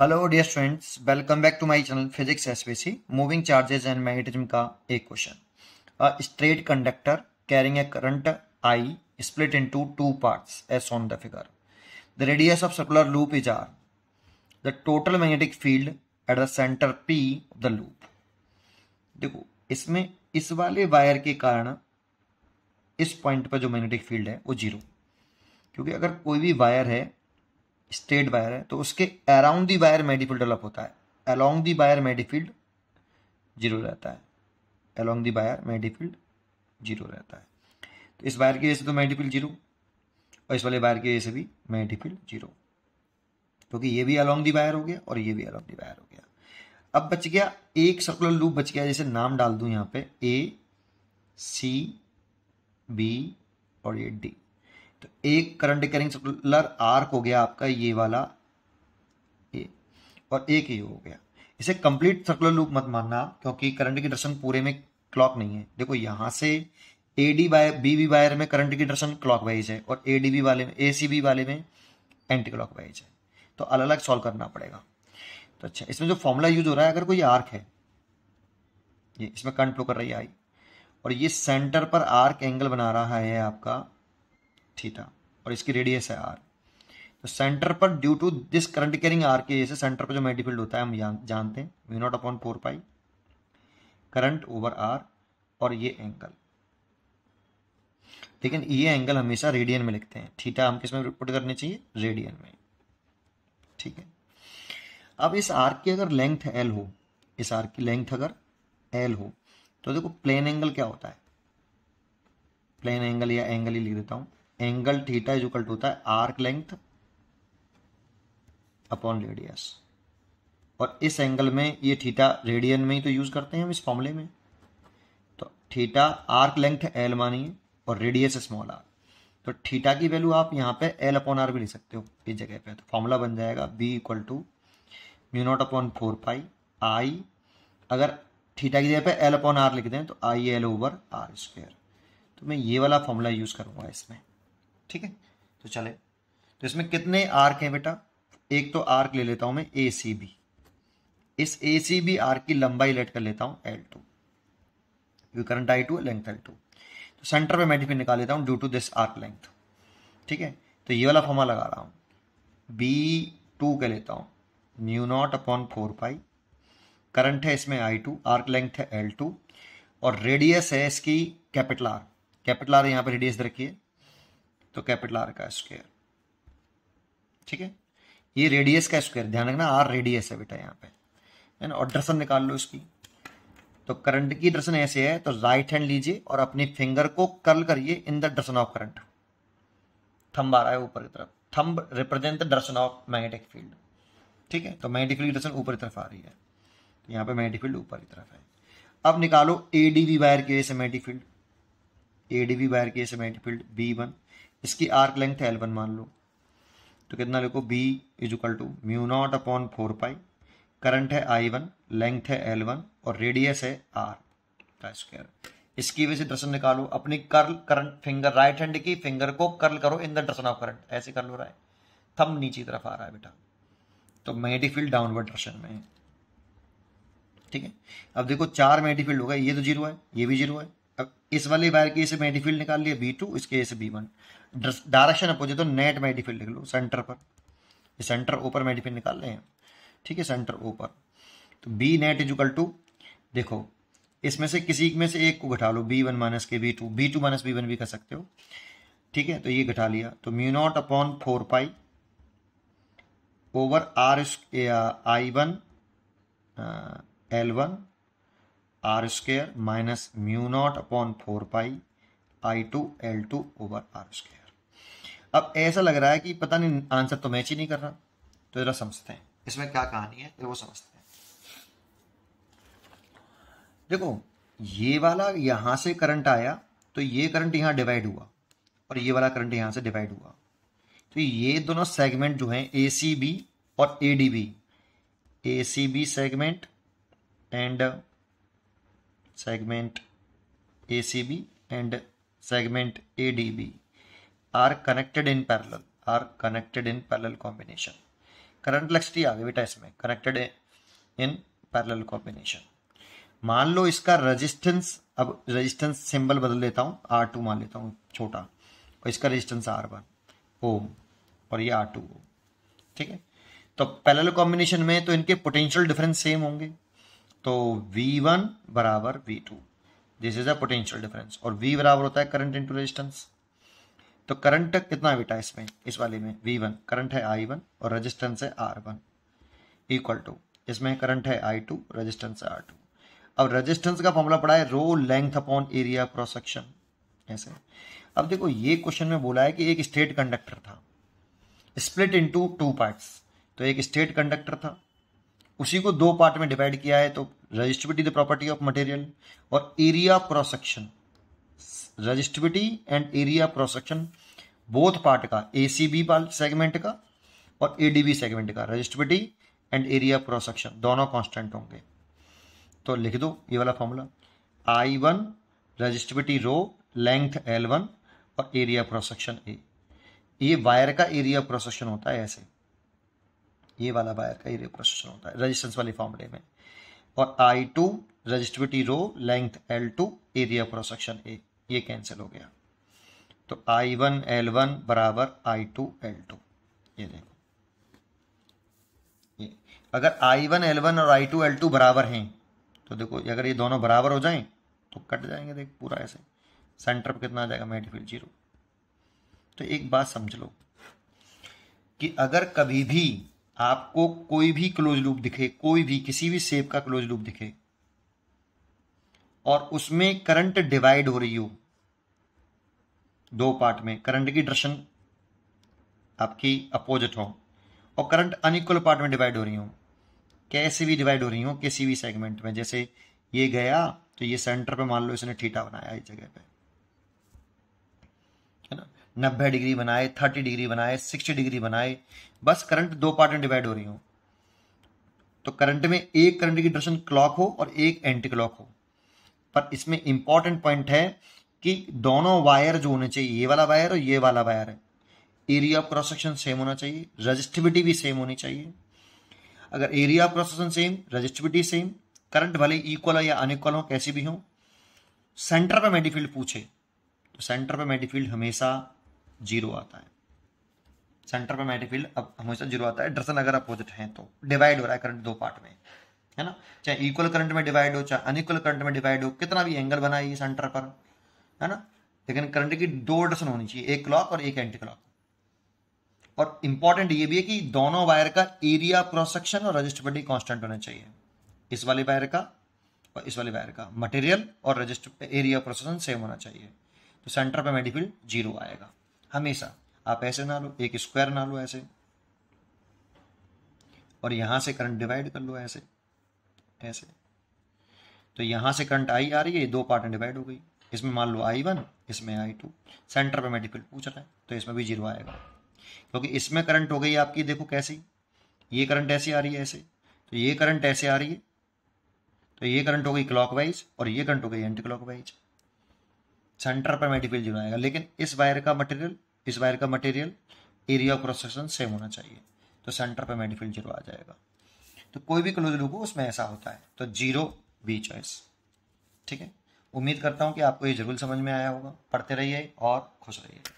hello dear students welcome back to my channel physics SBC moving charges and magnetism का एक question straight conductor carrying a current I split into two parts as on the figure the radius of circular loop is R the total magnetic field at the centre P of the loop देखो इसमें इस वाले wire के कारण इस point पर जो magnetic field है वो जीरो क्योंकि अगर कोई भी वायर है स्टेट वायर है तो उसके around the wire magnetic field develop होता है along the wire magnetic field zero रहता है along the wire magnetic field zero रहता है तो इस वायर की वजह से तो मेडिफील्ड जीरो और इस वाले वायर की वजह से भी मेडिफील्ड जीरो क्योंकि तो ये भी अलोंग दी वायर हो गया और ये भी अलोंग दी वायर हो गया अब बच गया एक सर्कुलर लूप बच गया जैसे नाम डाल दूं यहाँ पे ए सी बी और ये डी तो एक करंट कैरिंग सर्कुलर आर्क हो गया आपका ये वाला ये और एक ये हो गया इसे कंप्लीट सर्कुलर लूप मत मानना क्योंकि करंट की दर्शन पूरे में क्लॉक नहीं है देखो यहां से A D by B B wire में करंट की दर्शन क्लॉक वाइज है और ए डी बी वाले में ए सी बी वाले में एंटी क्लॉक वाइज है तो अलग अलग सॉल्व करना पड़ेगा तो अच्छा इसमें जो फॉर्मूला यूज हो रहा है अगर कोई आर्क है ये इसमें कंट्रो कर रही है आई और ये सेंटर पर आर्क एंगल बना रहा है आपका थीटा और इसकी रेडियस है आर तो सेंटर पर due to this current carrying R के जैसे सेंटर पर जो मैग्नेटिक फील्ड होता है हम जानते हैं we naught upon four pi current over R और ये एंगल लेकिन ये एंगल हमेशा रेडियन में लिखते हैं थीटा हम किस में पुट करने चाहिए रेडियन में ठीक है अब इस आर की अगर लेंथ एल हो इस आर की लेंथ अगर एल हो तो देखो प्लेन एंगल क्या होता है प्लेन एंगल या एंगल ही लिख देता हूं एंगल थीटा इजुकल टू होता है आर्क लेंथ अपॉन रेडियस और इस एंगल में ये थीटा रेडियन में ही तो यूज करते हैं हम इस फॉर्मूले में तो थीटा आर्क लेंथ एल मानिए और रेडियस स्मॉल आर तो थीटा की वैल्यू आप यहाँ पे एल अपॉन आर भी ले सकते हो इस जगह पे तो फॉर्मूला बन जाएगा B equal to mu naught upon four pi I अगर थीटा की जगह पे एल अपॉन आर लिख दें तो I L over R square तो मैं ये वाला फॉर्मूला यूज करूंगा इसमें ठीक है तो चले तो इसमें कितने आर्क हैं बेटा एक तो आर्क ले लेता हूं मैं ए सी बी इस ए सी बी आर्क की लंबाई लेट कर लेता हूं L two current I two length L two तो सेंटर पे मैं डिफिन निकाल लेता हूं due to this arc length ठीक है तो ये वाला फॉर्मा लगा रहा हूं बी टू के लेता हूं mu naught upon four pi current है इसमें आई टू आर्क लेंथ है एल टू और रेडियस है इसकी कैपिटल आर कैपिटल आर यहां पर रेडियस रखिए तो कैपिटल आर का स्क्वायर ठीक है ये रेडियस का स्क्वायर ध्यान रखना आर रेडियस है बेटा यहाँ पे है ना और ड्रसन निकाल लो इसकी तो करंट की ड्रसन ऐसे है तो राइट हैंड लीजिए और अपने फिंगर को कर्ल करिए in the direction of current thumb आ रहा है ऊपर की तरफ thumb represent the direction of magnetic field ठीक है तो मैग्नेटिक फील्ड ड्रसन ऊपर की तरफ आ रही है तो यहाँ पे मैग्नेटिक फील्ड ऊपर की तरफ है अब निकालो ए डी वी वायर की वजह से magnetic field A D B wire की वजह से मैग्नेटिक फील्ड बी वन इसकी आर्क लेंथ एल वन मान लो तो कितना लिखो B is equal to mu naught upon four pi current है आई वन लेंथ है एल वन और रेडियस है आर का स्क्वायर इसकी वजह से दर्शन निकालो अपनी curl current finger right hand की फिंगर को कर्ल करो in the direction of current ऐसे कर लो रहा है थम नीचे तरफ आ रहा है बेटा तो मैग्नेटिक फील्ड डाउनवर्ड दर्शन में है ठीक है अब देखो चार मैग्नेटिक फील्ड हो गए ये तो जीरो है ये भी जीरो है इस वाले वायर की से फील्ड निकाल लिया बी टू इसके से बी वन डायरेक्शन अपोजे तो नेट मेडीफील्ड लिख लो सेंटर पर ये सेंटर ओ पर फील्ड निकाल रहे हैं ठीक है सेंटर ओ तो बी नेट इजुकल टू देखो इसमें से किसी में से एक को घटा लो बी वन माइनस के B two B two minus B one भी कर सकते हो ठीक है तो ये घटा लिया तो mu naught upon four pi over R I one L one R square minus mu naught upon four pi I two L two over R square अब ऐसा लग रहा है कि पता नहीं आंसर तो मैच ही नहीं कर रहा तो जरा समझते हैं इसमें क्या कहानी है फिर वो समझते हैं देखो ये वाला यहां से करंट आया तो ये करंट यहां डिवाइड हुआ और ये वाला करंट यहां से डिवाइड हुआ तो ये दोनों सेगमेंट जो है ए सी बी और A D B A C B segment and segment ACB and segment ADB are connected in parallel are connected in parallel combination current लक्ष्य आ गई बेटा इसमें कनेक्टेड इन पैरेलल कॉम्बिनेशन मान लो इसका रेजिस्टेंस अब रेजिस्टेंस सिंबल बदल देता हूँ आर टू मान लेता हूँ छोटा और इसका रेजिस्टेंस आर वन ओम और ये आर टू ठीक है तो पैरेलल कॉम्बिनेशन में तो इनके पोटेंशियल डिफरेंस सेम होंगे तो V1 बराबर V two this is a potential difference और V बराबर होता है करंट इनटू रेजिस्टेंस तो करंट कितना बेटा इसमें इस वाले में V1 करंट है I1 और रेजिस्टेंस है R1 इक्वल टू इसमें करंट है I2 रजिस्टेंस है R2 अब रेजिस्टेंस का फॉर्मूला पड़ा है rho length upon area cross section ऐसे अब देखो ये क्वेश्चन में बोला है कि एक स्टेट कंडक्टर था स्प्लिट इनटू टू पार्ट्स तो एक स्टेट कंडक्टर था उसी को दो पार्ट में डिवाइड किया है तो resistivity the property of material और area cross section resistivity and area cross section both part का ए सी बी सेगमेंट का और ए डी बी सेगमेंट का रजिस्टिविटी एंड एरिया प्रोसेक्शन दोनों कॉन्स्टेंट होंगे तो लिख दो ये वाला formula I one resistivity rho length L one और एरिया प्रोसेक्शन ए ये वायर का एरिया प्रोसेक्शन होता है ऐसे ये वाला वायर का ही रे प्रोसेसर होता है रजिस्टेंस वाले फॉर्मूले में और I2 two resistivity rho length L2 two area cross section A ये कैंसिल हो गया तो I1 L1 एल वन बराबर आई टू ये देखो ये अगर I1 L1 और I2 L2 बराबर हैं तो देखो अगर ये दोनों बराबर हो जाएं तो कट जाएंगे देख पूरा ऐसे सेंटर पर कितना आ जाएगा मेडफील्ड जीरो तो एक बात समझ लो कि अगर कभी भी आपको कोई भी क्लोज लूप दिखे कोई भी किसी भी सेप का क्लोज लूप दिखे और उसमें करंट डिवाइड हो रही हो दो पार्ट में करंट की ड्रशन आपकी अपोजिट हो और करंट अनइक्वल पार्ट में डिवाइड हो रही हो कैसे भी डिवाइड हो रही हो किसी भी सेगमेंट में जैसे ये गया तो ये सेंटर पे मान लो इसने ठीटा बनाया इस जगह पे है ना नब्बे डिग्री बनाए थर्टी डिग्री बनाए सिक्सटी डिग्री बनाए बस करंट दो पार्ट में डिवाइड हो रही हो तो करंट में एक करंट की डायरेक्शन क्लॉक हो और एक एंटी क्लॉक हो पर इसमें इंपॉर्टेंट पॉइंट है कि दोनों वायर जो होने चाहिए ये वाला वायर और ये वाला वायर है area of cross section same होना चाहिए रजिस्टिविटी भी सेम होनी चाहिए अगर area of cross section same resistivity same current भले इक्वल हो या अनइक्वल हो कैसी भी हो सेंटर पर मेडिफील्ड पूछे तो सेंटर पर मेडिफील्ड हमेशा जीरो आता है सेंटर पर मैग्नेटिक फील्ड अब हमेशा जीरो आता है दरअसल अगर अपोजिट है तो डिवाइड हो रहा है करंट दो पार्ट में है ना चाहे इक्वल करंट में डिवाइड हो चाहे अनइक्वल करंट में डिवाइड हो कितना भी एंगल बनाए सेंटर पर है ना लेकिन करंट की दो डायरेक्शन होनी चाहिए एक क्लॉक और एक एंटी क्लॉक और इंपॉर्टेंट ये भी है कि दोनों वायर का एरिया क्रॉस सेक्शन और रजिस्टिविटी कांस्टेंट होना चाहिए इस वाले वायर का और इस वाले वायर का मटेरियल और register area cross section same होना चाहिए तो सेंटर पर मेडिफील्ड जीरो आएगा हमेशा आप ऐसे ना लो एक स्क्वायर ना लो ऐसे और यहां से करंट डिवाइड कर लो ऐसे ऐसे तो यहां से करंट आई आ रही है दो पार्ट में डिवाइड हो गई इसमें मान लो आई वन इसमें आई टू सेंटर पर मेडिकल पूछ रहा है तो इसमें भी जीरो आएगा क्योंकि इसमें करंट हो गई आपकी देखो कैसी ये करंट ऐसी आ रही है ऐसे तो ये करंट ऐसे आ रही है तो ये करंट हो गई क्लॉकवाइज और ये करंट हो गई एंटी क्लॉकवाइज सेंटर पर मेडिकल जीरो आएगा लेकिन इस वायर का मटेरियल इस वायर का material area of cross section same होना चाहिए तो सेंटर पर मेडिफील्ड जीरो आ जाएगा तो कोई भी क्लोज लूप हो उसमें ऐसा होता है तो जीरो बी चॉइस ठीक है उम्मीद करता हूँ कि आपको ये जरूर समझ में आया होगा पढ़ते रहिए और खुश रहिए